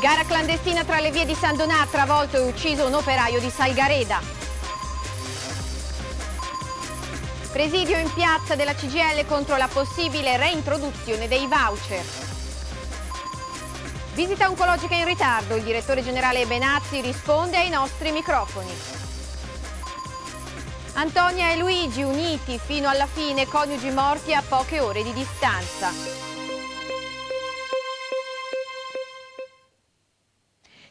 Gara clandestina tra le vie di San Donà, travolto e ucciso un operaio di Salgareda. Presidio in piazza della CGL contro la possibile reintroduzione dei voucher. Visita oncologica in ritardo, il direttore generale Benazzi risponde ai nostri microfoni. Antonia e Luigi uniti fino alla fine, coniugi morti a poche ore di distanza.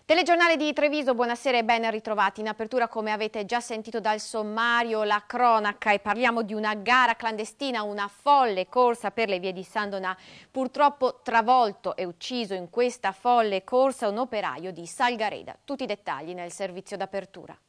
Telegiornale di Treviso, buonasera e ben ritrovati. In apertura, come avete già sentito dal sommario, la cronaca e parliamo di una gara clandestina, una folle corsa per le vie di San Donà. Purtroppo travolto e ucciso in questa folle corsa un operaio di Salgareda. Tutti i dettagli nel servizio d'apertura.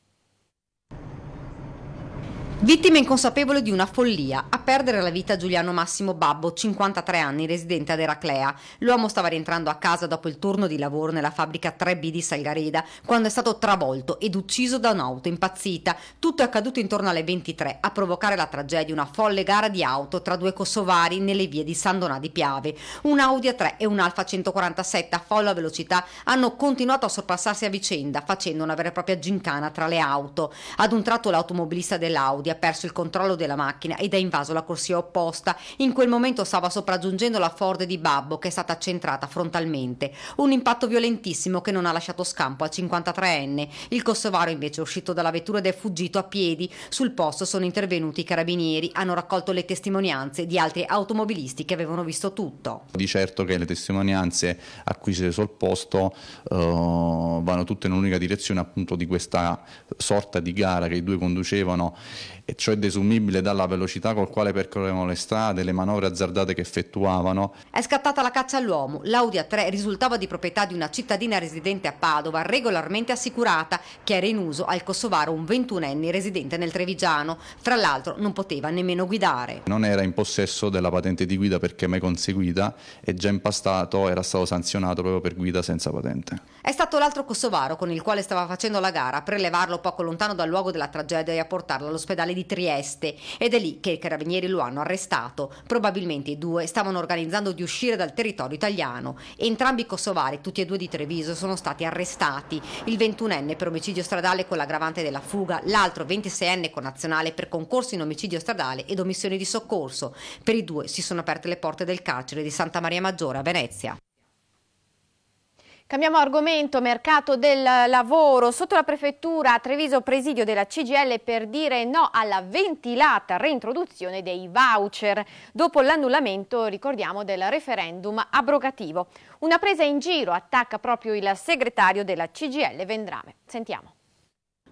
Vittima inconsapevole di una follia, a perdere la vita Giuliano Massimo Babbo, 53 anni, residente ad Eraclea. L'uomo stava rientrando a casa dopo il turno di lavoro nella fabbrica 3B di Salgareda, quando è stato travolto ed ucciso da un'auto impazzita. Tutto è accaduto intorno alle 23, a provocare la tragedia una folle gara di auto tra due kosovari nelle vie di San Donà di Piave. Un Audi A3 e un Alfa 147 a folla velocità hanno continuato a sorpassarsi a vicenda, facendo una vera e propria gincana tra le auto. Ad un tratto l'automobilista dell'Audi ha perso il controllo della macchina ed ha invaso la corsia opposta. In quel momento stava sopraggiungendo la Ford di Babbo che è stata centrata frontalmente. Un impatto violentissimo che non ha lasciato scampo al 53enne. Il kosovaro invece è uscito dalla vettura ed è fuggito a piedi. Sul posto sono intervenuti i carabinieri, hanno raccolto le testimonianze di altri automobilisti che avevano visto tutto. Di certo che le testimonianze acquisite sul posto eh, vanno tutte in un'unica direzione appunto di questa sorta di gara che i due conducevano e ciò è desumibile dalla velocità col quale percorrevano le strade, le manovre azzardate che effettuavano. È scattata la caccia all'uomo. L'Audi A3 risultava di proprietà di una cittadina residente a Padova, regolarmente assicurata, che era in uso al kosovaro un ventunenne residente nel Trevigiano. Fra l'altro non poteva nemmeno guidare. Non era in possesso della patente di guida perché mai conseguita e già impastato era stato sanzionato proprio per guida senza patente. È stato l'altro kosovaro con il quale stava facendo la gara a prelevarlo poco lontano dal luogo della tragedia e a portarlo all'ospedale di di Trieste ed è lì che i carabinieri lo hanno arrestato. Probabilmente i due stavano organizzando di uscire dal territorio italiano. Entrambi i kosovari, tutti e due di Treviso, sono stati arrestati. Il 21enne per omicidio stradale con l'aggravante della fuga, l'altro 26enne con nazionale per concorso in omicidio stradale ed omissione di soccorso. Per i due si sono aperte le porte del carcere di Santa Maria Maggiore a Venezia. Cambiamo argomento, mercato del lavoro. Sotto la prefettura a Treviso presidio della CGL per dire no alla ventilata reintroduzione dei voucher dopo l'annullamento, ricordiamo, del referendum abrogativo. Una presa in giro attacca proprio il segretario della CGL Vendrame. Sentiamo.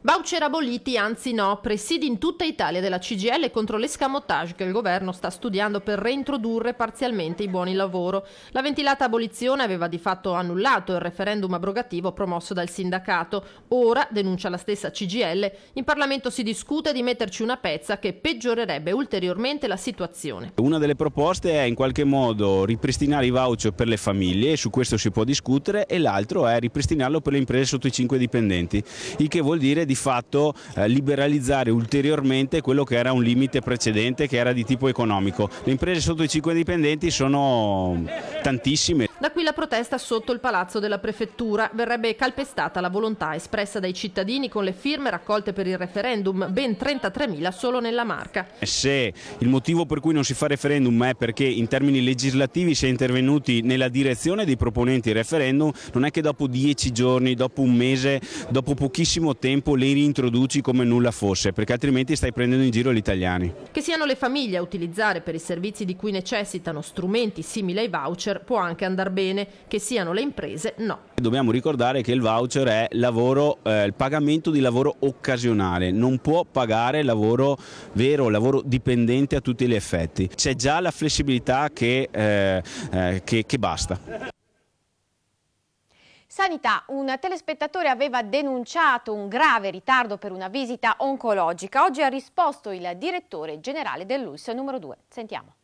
Voucher aboliti, anzi no, presidi in tutta Italia della CGL contro l'escamotage che il governo sta studiando per reintrodurre parzialmente i buoni lavoro. La ventilata abolizione aveva di fatto annullato il referendum abrogativo promosso dal sindacato. Ora, denuncia la stessa CGL, in Parlamento si discute di metterci una pezza che peggiorerebbe ulteriormente la situazione. Una delle proposte è in qualche modo ripristinare i voucher per le famiglie, su questo si può discutere, e l'altro è ripristinarlo per le imprese sotto i 5 dipendenti, il che vuol dire di fatto eh, liberalizzare ulteriormente quello che era un limite precedente che era di tipo economico. Le imprese sotto i 5 dipendenti sono tantissime da qui la protesta sotto il palazzo della prefettura. Verrebbe calpestata la volontà espressa dai cittadini con le firme raccolte per il referendum, ben 33.000 solo nella Marca. Eh Se il motivo per cui non si fa referendum è perché in termini legislativi si è intervenuti nella direzione dei proponenti il referendum, non è che dopo dieci giorni, dopo un mese, dopo pochissimo tempo le rintroduci come nulla fosse, perché altrimenti stai prendendo in giro gli italiani. Che siano le famiglie a utilizzare per i servizi di cui necessitano strumenti simili ai voucher può anche andare star bene, che siano le imprese no. Dobbiamo ricordare che il voucher è lavoro, eh, il pagamento di lavoro occasionale, non può pagare lavoro vero, lavoro dipendente a tutti gli effetti. C'è già la flessibilità che, eh, eh, che, che basta. Sanità, un telespettatore aveva denunciato un grave ritardo per una visita oncologica. Oggi ha risposto il direttore generale dell'ULS numero 2. Sentiamo.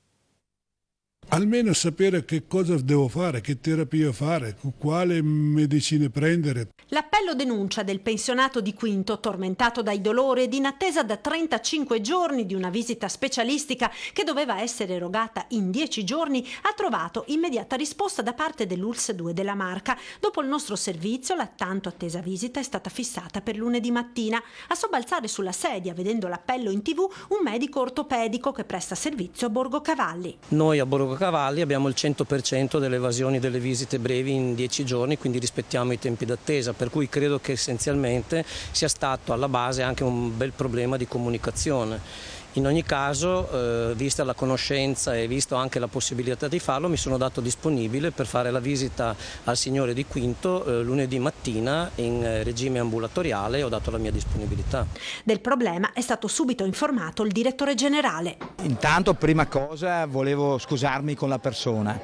Almeno sapere che cosa devo fare, che terapia fare, quale medicine prendere. L'appello denuncia del pensionato di Quinto, tormentato dai dolori ed in attesa da 35 giorni di una visita specialistica che doveva essere erogata in 10 giorni, ha trovato immediata risposta da parte dell'ULS 2 della Marca. Dopo il nostro servizio, la tanto attesa visita è stata fissata per lunedì mattina. A sobbalzare sulla sedia, vedendo l'appello in tv, un medico ortopedico che presta servizio a Borgo Cavalli. Noi a Borgo cavalli abbiamo il 100% delle evasioni delle visite brevi in 10 giorni, quindi rispettiamo i tempi d'attesa, per cui credo che essenzialmente sia stato alla base anche un bel problema di comunicazione. In ogni caso, eh, vista la conoscenza e visto anche la possibilità di farlo, mi sono dato disponibile per fare la visita al signore di Quinto eh, lunedì mattina in eh, regime ambulatoriale e ho dato la mia disponibilità. Del problema è stato subito informato il direttore generale. Intanto, prima cosa, volevo scusarmi con la persona.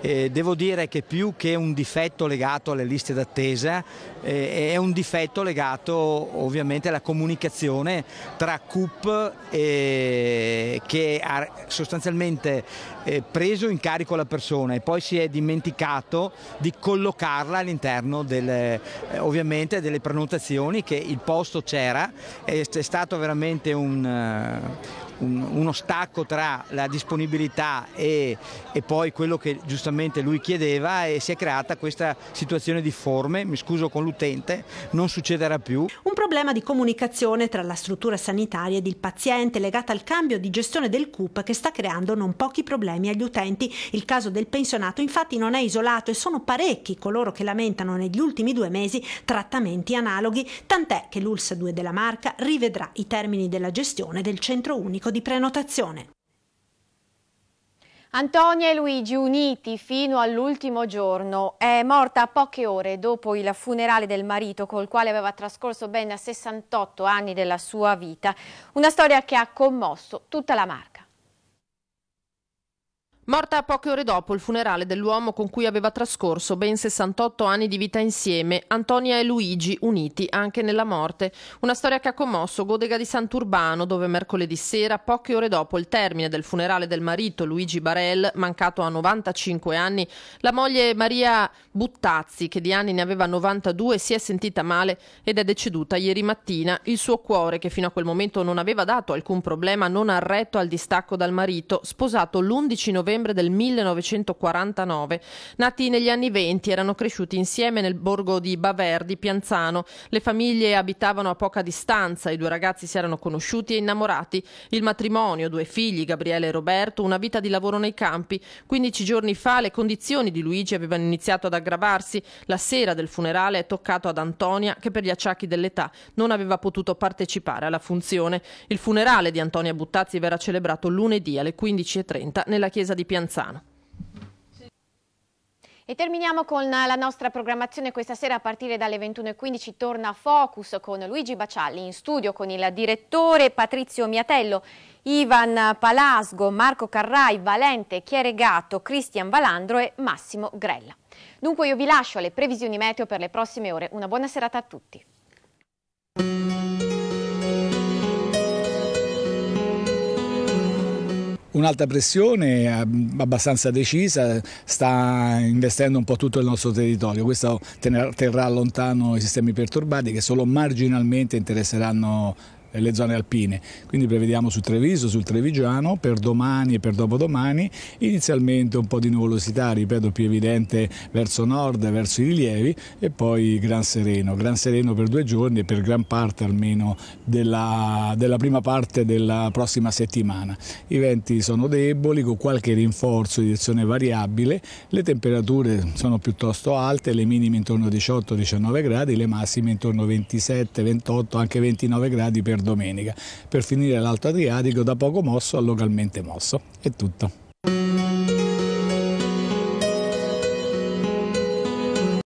Eh, devo dire che più che un difetto legato alle liste d'attesa, eh, è un difetto legato ovviamente alla comunicazione tra CUP e eh, che ha sostanzialmente eh, preso in carico la persona e poi si è dimenticato di collocarla all'interno delle, eh, ovviamente delle prenotazioni che il posto c'era, è, è stato veramente un eh, un, uno stacco tra la disponibilità e, e, poi quello che giustamente lui chiedeva e si è creata questa situazione di forme, mi scuso con l'utente, non succederà più. Un problema di comunicazione tra la struttura sanitaria ed il paziente legata al cambio di gestione del CUP che sta creando non pochi problemi agli utenti. Il caso del pensionato infatti non è isolato e sono parecchi coloro che lamentano negli ultimi due mesi trattamenti analoghi, tant'è che l'ULS 2 della Marca rivedrà i termini della gestione del centro unico elettronico di prenotazione. Antonia e Luigi uniti fino all'ultimo giorno. È morta poche ore dopo il funerale del marito col quale aveva trascorso ben 68 anni della sua vita. Una storia che ha commosso tutta la marca. Morta poche ore dopo il funerale dell'uomo con cui aveva trascorso ben 68 anni di vita insieme, Antonia e Luigi uniti anche nella morte. Una storia che ha commosso Godega di Sant'Urbano, dove mercoledì sera, poche ore dopo il termine del funerale del marito Luigi Barel, mancato a 95 anni, la moglie Maria Buttazzi, che di anni ne aveva 92, si è sentita male ed è deceduta ieri mattina. Il suo cuore, che fino a quel momento non aveva dato alcun problema, non ha retto al distacco dal marito, sposato l'11 novembre novembre del 1949. Nati negli anni 20, erano cresciuti insieme nel borgo di Baverdi, Pianzano. Le famiglie abitavano a poca distanza, i due ragazzi si erano conosciuti e innamorati. Il matrimonio, due figli, Gabriele e Roberto, una vita di lavoro nei campi. 15 giorni fa le condizioni di Luigi avevano iniziato ad aggravarsi. La sera del funerale è toccato ad Antonia, che per gli acciacchi dell'età non aveva potuto partecipare alla funzione. Il funerale di Antonia Buttazzi verrà celebrato lunedì alle 15.30 nella chiesa di Pianzano. E terminiamo con la nostra programmazione questa sera a partire dalle 21.15 torna Focus con Luigi Bacialli in studio con il direttore Patrizio Miatello, Ivan Palasgo, Marco Carrai, Valente Chieregato, Cristian Valandro e Massimo Grella. Dunque io vi lascio alle previsioni meteo per le prossime ore. Una buona serata a tutti. un'alta pressione eh, abbastanza decisa, sta investendo un po' tutto il nostro territorio, questo terrà lontano i sistemi perturbati che solo marginalmente interesseranno nelle eh, zone alpine. Quindi prevediamo su Treviso, sul Trevigiano, per domani e per dopodomani, inizialmente un po' di nuvolosità, ripeto, più evidente verso nord, verso i rilievi e poi Gran Sereno. Gran Sereno per due giorni e per gran parte almeno della, della prima parte della prossima settimana. I venti sono deboli, con qualche rinforzo di direzione variabile, le temperature sono piuttosto alte, le minime intorno a 18-19 gradi, le massime intorno a 27, 28, anche 29 gradi per per domenica, per finire l'Alto Adriatico da poco mosso a localmente mosso. È tutto.